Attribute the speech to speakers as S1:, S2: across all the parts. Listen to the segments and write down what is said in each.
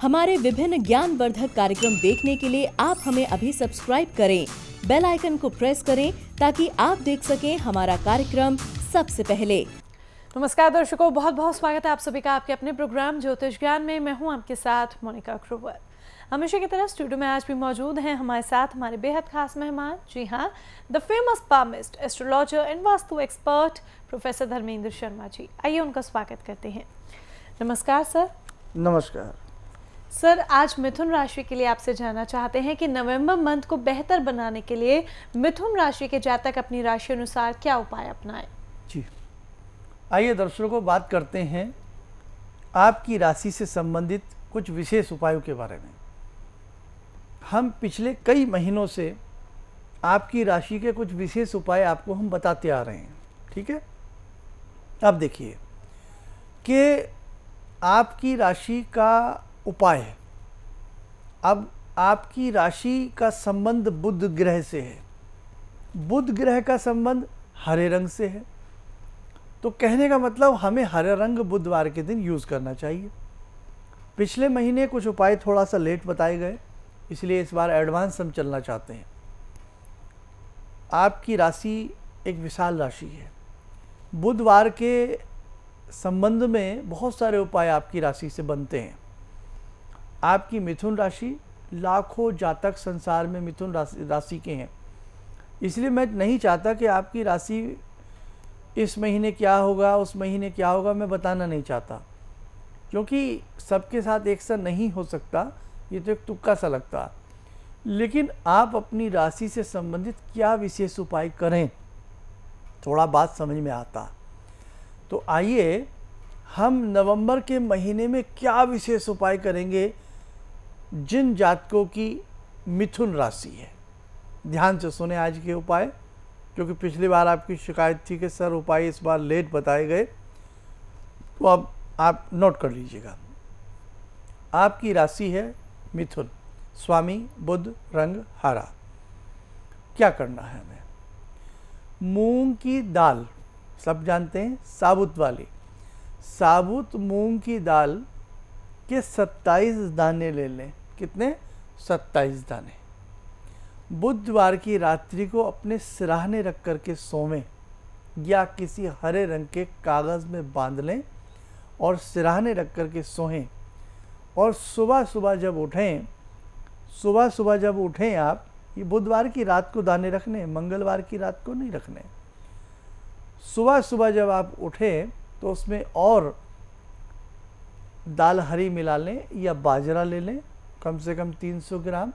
S1: हमारे विभिन्न ज्ञानवर्धक कार्यक्रम देखने के लिए आप हमें अभी सब्सक्राइब करें बेल आइकन को प्रेस करें ताकि आप देख सकें हमारा कार्यक्रम सबसे पहले नमस्कार दर्शकों बहुत बहुत स्वागत है आप सभी का आपके अपने प्रोग्राम ज्योतिष ज्ञान में मैं हूं आपके साथ मोनिका अग्रोवर हमेशा की तरह स्टूडियो में आज भी मौजूद हैं हमारे साथ हमारे बेहद खास मेहमान जी हाँ the famous palmist astrologer and vastu expert professor Dharmendra Sharma ji आइए उनका स्वागत करते हैं नमस्कार सर नमस्कार सर आज मिथुन राशि के लिए आपसे जानना चाहते हैं कि नवंबर मंथ को बेहतर बनाने के लिए मिथुन राशि के जातक अपनी राशि अनुसार क्या उपाय अपनाएं
S2: जी आइए दर्शकों को बात करते हैं आपकी राशि से संबंधित कुछ विशेष उपायों के बारे में हम पिछले कई महीनों से आपकी राशि के कुछ विशेष उपाय आपको हम बताते आ रहे हैं ठीक है अब देखिए कि आपकी राशि का उपाय है अब आपकी राशि का संबंध बुध ग्रह से है बुध ग्रह का संबंध हरे रंग से है तो कहने का मतलब हमें हरे रंग बुधवार के दिन यूज़ करना चाहिए पिछले महीने कुछ उपाय थोड़ा सा लेट बताए गए इसलिए इस बार एडवांस हम चलना चाहते हैं आपकी राशि एक विशाल राशि है बुधवार के संबंध में बहुत सारे उपाय आपकी राशि से बनते हैं आपकी मिथुन राशि लाखों जातक संसार में मिथुन राशि राशि के हैं इसलिए मैं नहीं चाहता कि आपकी राशि इस महीने क्या होगा उस महीने क्या होगा मैं बताना नहीं चाहता क्योंकि सबके साथ एक सा नहीं हो सकता ये तो एक तुक्का सा लगता लेकिन आप अपनी राशि से संबंधित क्या विशेष उपाय करें थोड़ा बात समझ में आता तो आइए हम नवंबर के महीने में क्या विशेष उपाय करेंगे जिन जातकों की मिथुन राशि है ध्यान से सुने आज के उपाय क्योंकि पिछली बार आपकी शिकायत थी कि सर उपाय इस बार लेट बताए गए तो अब आप नोट कर लीजिएगा आपकी राशि है मिथुन स्वामी बुद्ध रंग हरा क्या करना है हमें मूंग की दाल सब जानते हैं साबुत वाली साबुत मूंग की दाल कि सत्ताईस दाने ले लें कितने सत्ताईस दाने बुधवार की रात्रि को अपने सिराहने रख कर के सोवें या किसी हरे रंग के कागज़ में बांध लें और सिराहने रख कर के सोएं और सुबह सुबह जब उठें सुबह सुबह जब उठें आप ये बुधवार की रात को दाने रखने मंगलवार की रात को नहीं रखने सुबह सुबह जब आप उठें तो उसमें और दाल हरी मिला लें या बाजरा ले लें कम से कम 300 ग्राम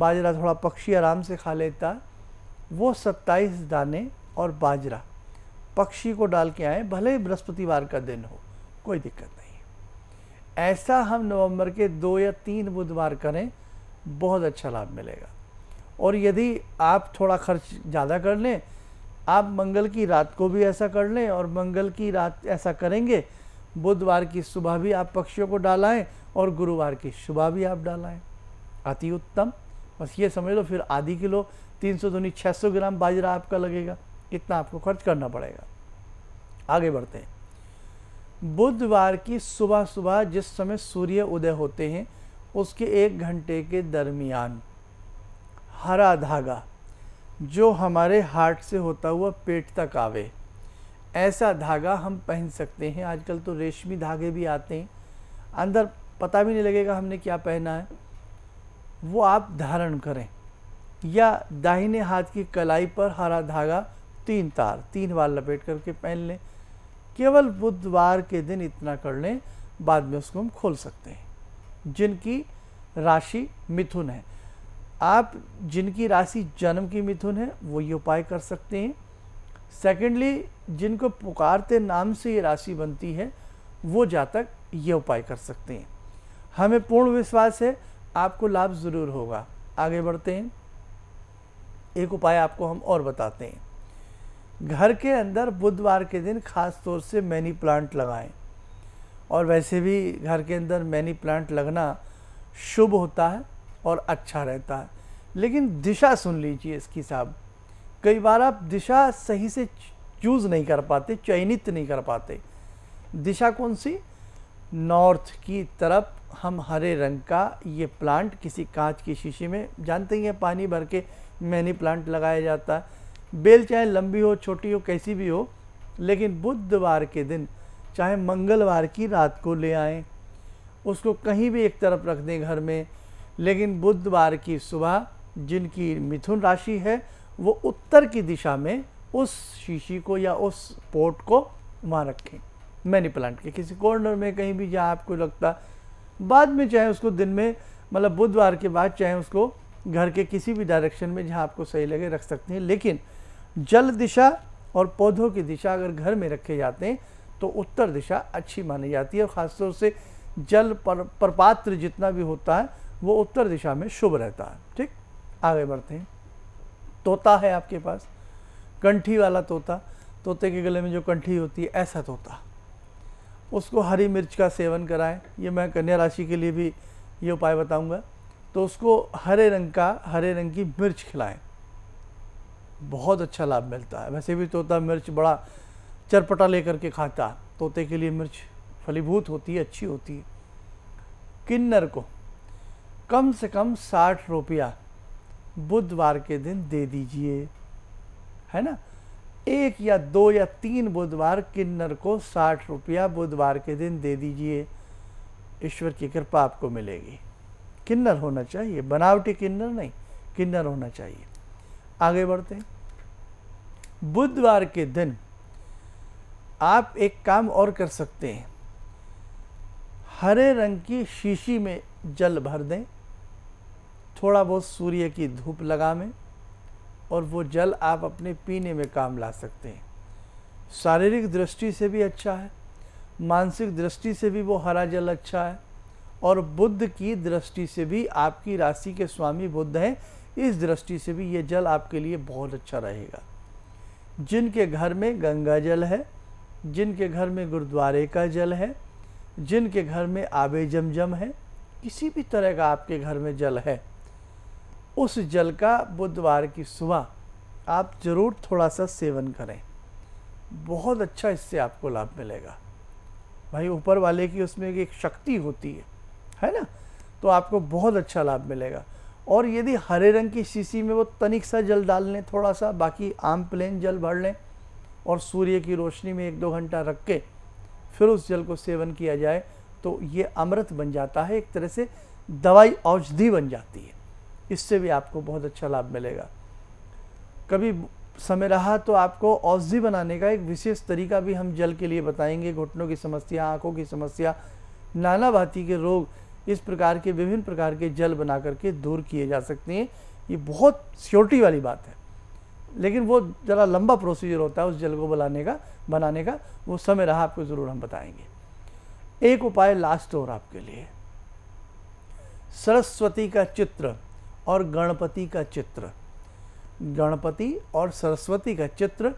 S2: बाजरा थोड़ा पक्षी आराम से खा लेता वो 27 दाने और बाजरा पक्षी को डाल के आए भले ही बृहस्पतिवार का दिन हो कोई दिक्कत नहीं ऐसा हम नवंबर के दो या तीन बुधवार करें बहुत अच्छा लाभ मिलेगा और यदि आप थोड़ा खर्च ज़्यादा कर लें आप मंगल की रात को भी ऐसा कर लें और मंगल की रात ऐसा करेंगे बुधवार की सुबह भी आप पक्षियों को डालाएं और गुरुवार की सुबह भी आप डालाएं अति उत्तम बस ये समझ लो फिर आधी किलो तीन सौ धोनी छः सौ ग्राम बाजरा आपका लगेगा इतना आपको खर्च करना पड़ेगा आगे बढ़ते हैं बुधवार की सुबह सुबह जिस समय सूर्य उदय होते हैं उसके एक घंटे के दरमियान हरा धागा जो हमारे हार्ट से होता हुआ पेट तक आवे ऐसा धागा हम पहन सकते हैं आजकल तो रेशमी धागे भी आते हैं अंदर पता भी नहीं लगेगा हमने क्या पहना है वो आप धारण करें या दाहिने हाथ की कलाई पर हरा धागा तीन तार तीन बार लपेट करके पहन लें केवल बुधवार के दिन इतना कर लें बाद में उसको हम खोल सकते हैं जिनकी राशि मिथुन है आप जिनकी राशि जन्म की मिथुन है वो ये उपाय कर सकते हैं सेकेंडली जिनको पुकारते नाम से ये राशि बनती है वो जातक ये उपाय कर सकते हैं हमें पूर्ण विश्वास है आपको लाभ ज़रूर होगा आगे बढ़ते हैं एक उपाय आपको हम और बताते हैं घर के अंदर बुधवार के दिन खास तौर से मैनी प्लांट लगाएं और वैसे भी घर के अंदर मैनी प्लांट लगना शुभ होता है और अच्छा रहता है लेकिन दिशा सुन लीजिए इसकी साहब कई बार आप दिशा सही से चूज़ नहीं कर पाते चयनित नहीं कर पाते दिशा कौन सी नॉर्थ की तरफ हम हरे रंग का ये प्लांट किसी कांच की शीशे में जानते ही हैं पानी भर के मैनी प्लांट लगाया जाता है बेल चाहे लंबी हो छोटी हो कैसी भी हो लेकिन बुधवार के दिन चाहे मंगलवार की रात को ले आए उसको कहीं भी एक तरफ रख दें घर में लेकिन बुधवार की सुबह जिनकी मिथुन राशि है वो उत्तर की दिशा में उस शीशी को या उस पोर्ट को वहाँ रखें मनी प्लांट के किसी कॉर्नर में कहीं भी जहाँ आपको लगता बाद में चाहे उसको दिन में मतलब बुधवार के बाद चाहे उसको घर के किसी भी डायरेक्शन में जहाँ आपको सही लगे रख सकते हैं लेकिन जल दिशा और पौधों की दिशा अगर घर में रखे जाते हैं तो उत्तर दिशा अच्छी मानी जाती है और ख़ासतौर से जल पर परपात्र जितना भी होता है वो उत्तर दिशा में शुभ रहता है ठीक आगे बढ़ते हैं तोता है आपके पास कंठी वाला तोता तोते के गले में जो कंठी होती है ऐसा तोता उसको हरी मिर्च का सेवन कराएं ये मैं कन्या राशि के लिए भी ये उपाय बताऊंगा तो उसको हरे रंग का हरे रंग की मिर्च खिलाएं बहुत अच्छा लाभ मिलता है वैसे भी तोता मिर्च बड़ा चरपटा लेकर के खाता तोते के लिए मिर्च फलीभूत होती है अच्छी होती है किन्नर को कम से कम साठ रुपया बुधवार के दिन दे दीजिए है ना एक या दो या तीन बुधवार किन्नर को साठ रुपया बुधवार के दिन दे दीजिए ईश्वर की कृपा आपको मिलेगी किन्नर होना चाहिए बनावटी किन्नर नहीं किन्नर होना चाहिए आगे बढ़ते हैं बुधवार के दिन आप एक काम और कर सकते हैं हरे रंग की शीशी में जल भर दें थोड़ा बहुत सूर्य की धूप लगा में और वो जल आप अपने पीने में काम ला सकते हैं शारीरिक दृष्टि से भी अच्छा है मानसिक दृष्टि से भी वो हरा जल अच्छा है और बुद्ध की दृष्टि से भी आपकी राशि के स्वामी बुद्ध हैं इस दृष्टि से भी ये जल आपके लिए बहुत अच्छा रहेगा जिनके घर में गंगा जल है जिनके घर में गुरुद्वारे का जल है जिनके घर में आबे जमजम है किसी भी तरह का आपके घर में जल है उस जल का बुधवार की सुबह आप ज़रूर थोड़ा सा सेवन करें बहुत अच्छा इससे आपको लाभ मिलेगा भाई ऊपर वाले की उसमें एक शक्ति होती है है ना तो आपको बहुत अच्छा लाभ मिलेगा और यदि हरे रंग की शीशी में वो तनिक सा जल डाल लें थोड़ा सा बाकी आम प्लेन जल भर लें और सूर्य की रोशनी में एक दो घंटा रख के फिर उस जल को सेवन किया जाए तो ये अमृत बन जाता है एक तरह से दवाई औषधि बन जाती है इससे भी आपको बहुत अच्छा लाभ मिलेगा कभी समय रहा तो आपको औषधि बनाने का एक विशेष तरीका भी हम जल के लिए बताएंगे घुटनों की समस्या आँखों की समस्या नाना भाती के रोग इस प्रकार के विभिन्न प्रकार के जल बना करके दूर किए जा सकते हैं ये बहुत सियोरिटी वाली बात है लेकिन वो ज़रा लंबा प्रोसीजर होता है उस जल को बनाने का बनाने का वो समय रहा आपको ज़रूर हम बताएंगे एक उपाय लास्ट और आपके लिए सरस्वती का चित्र और गणपति का चित्र गणपति और सरस्वती का चित्र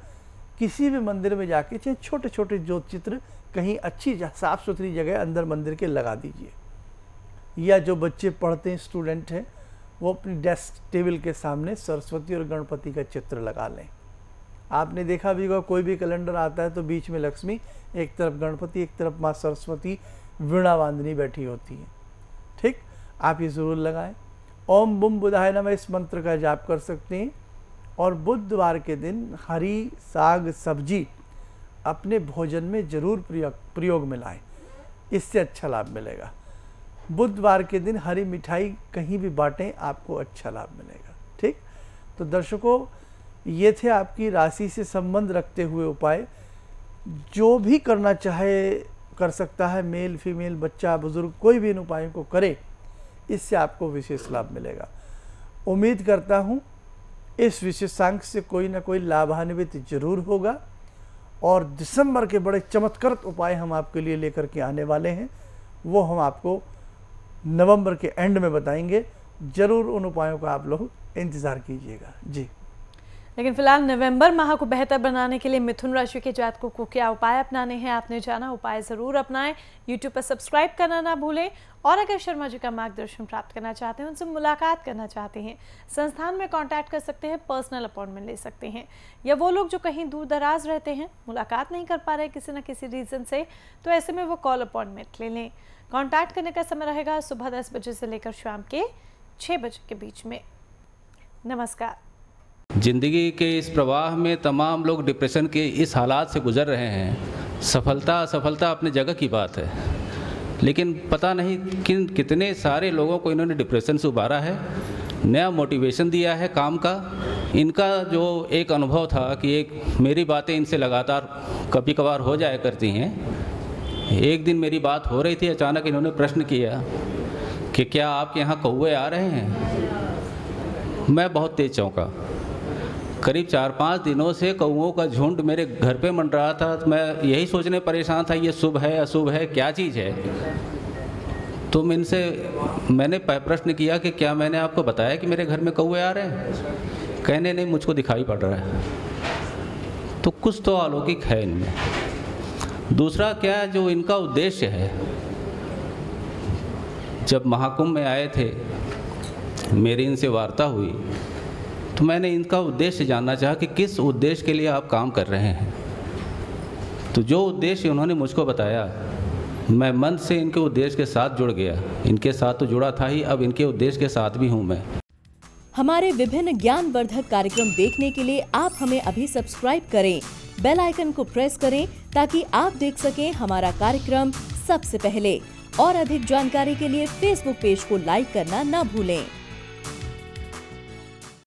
S2: किसी भी मंदिर में जाके चाहे छोटे छोटे जो चित्र कहीं अच्छी साफ़ सुथरी जगह अंदर मंदिर के लगा दीजिए या जो बच्चे पढ़ते हैं स्टूडेंट हैं वो अपनी डेस्क टेबल के सामने सरस्वती और गणपति का चित्र लगा लें आपने देखा भी होगा कोई भी कैलेंडर आता है तो बीच में लक्ष्मी एक तरफ गणपति एक तरफ माँ सरस्वती वीणा बांधनी बैठी होती है ठीक आप ये ज़रूर लगाएं ओम बुम बुधाय नम इस मंत्र का जाप कर सकते हैं और बुधवार के दिन हरी साग सब्जी अपने भोजन में ज़रूर प्रयोग प्रयोग में लाएँ इससे अच्छा लाभ मिलेगा बुधवार के दिन हरी मिठाई कहीं भी बांटें आपको अच्छा लाभ मिलेगा ठीक तो दर्शकों ये थे आपकी राशि से संबंध रखते हुए उपाय जो भी करना चाहे कर सकता है मेल फीमेल बच्चा बुज़ुर्ग कोई भी इन उपायों को करे इससे आपको विशेष लाभ मिलेगा उम्मीद करता हूँ इस विशेषांक से कोई ना कोई लाभान्वित जरूर होगा और दिसंबर के बड़े चमत्कृत उपाय हम आपके लिए लेकर के आने वाले हैं वो हम आपको नवंबर के एंड में बताएंगे ज़रूर उन उपायों का आप लोग इंतज़ार कीजिएगा जी
S1: लेकिन फिलहाल नवंबर माह को बेहतर बनाने के लिए मिथुन राशि के जातकों को क्या उपाय अपनाने हैं आपने जाना उपाय ज़रूर अपनाएं यूट्यूब पर सब्सक्राइब करना ना भूलें और अगर शर्मा जी का मार्गदर्शन प्राप्त करना चाहते हैं उनसे मुलाकात करना चाहते हैं संस्थान में कॉन्टैक्ट कर सकते हैं पर्सनल अपॉइंटमेंट ले सकते हैं या वो लोग जो कहीं दूर दराज रहते हैं मुलाकात नहीं कर पा रहे किसी न किसी रीज़न से तो ऐसे में वो कॉल अपॉइंटमेंट ले लें कॉन्टैक्ट करने का समय रहेगा सुबह दस बजे से लेकर शाम के छः बजे के बीच में नमस्कार
S3: जिंदगी के इस प्रवाह में तमाम लोग डिप्रेशन के इस हालात से गुजर रहे हैं सफलता असफलता अपने जगह की बात है लेकिन पता नहीं किन कितने सारे लोगों को इन्होंने डिप्रेशन से उबारा है नया मोटिवेशन दिया है काम का इनका जो एक अनुभव था कि एक मेरी बातें इनसे लगातार कभी कभार हो जाया करती हैं एक दिन मेरी बात हो रही थी अचानक इन्होंने प्रश्न किया कि क्या आपके यहाँ कौए आ रहे हैं मैं बहुत तेज चौंका करीब चार पाँच दिनों से कौओं का झुंड मेरे घर पे मंड रहा था तो मैं यही सोचने परेशान था ये शुभ है अशुभ है क्या चीज़ है तो इनसे मैंने प्रश्न किया कि क्या मैंने आपको बताया कि मेरे घर में कौए आ रहे हैं कहने नहीं मुझको दिखाई पड़ रहा है तो कुछ तो अलौकिक है इनमें दूसरा क्या जो इनका उद्देश्य है जब महाकुंभ में आए थे मेरी इनसे वार्ता हुई तो मैंने इनका उद्देश्य जानना चाहा कि किस उद्देश्य के लिए आप काम कर रहे हैं तो जो उद्देश्य उन्होंने मुझको बताया मैं मन से इनके उद्देश्य के साथ जुड़ गया इनके साथ तो जुड़ा था ही अब इनके उद्देश्य के साथ भी हूँ मैं
S1: हमारे विभिन्न ज्ञान वर्धक कार्यक्रम देखने के लिए आप हमें अभी सब्सक्राइब करें बेल आइकन को प्रेस करें ताकि आप देख सकें हमारा कार्यक्रम सबसे पहले और अधिक जानकारी के लिए फेसबुक पेज को लाइक करना न भूलें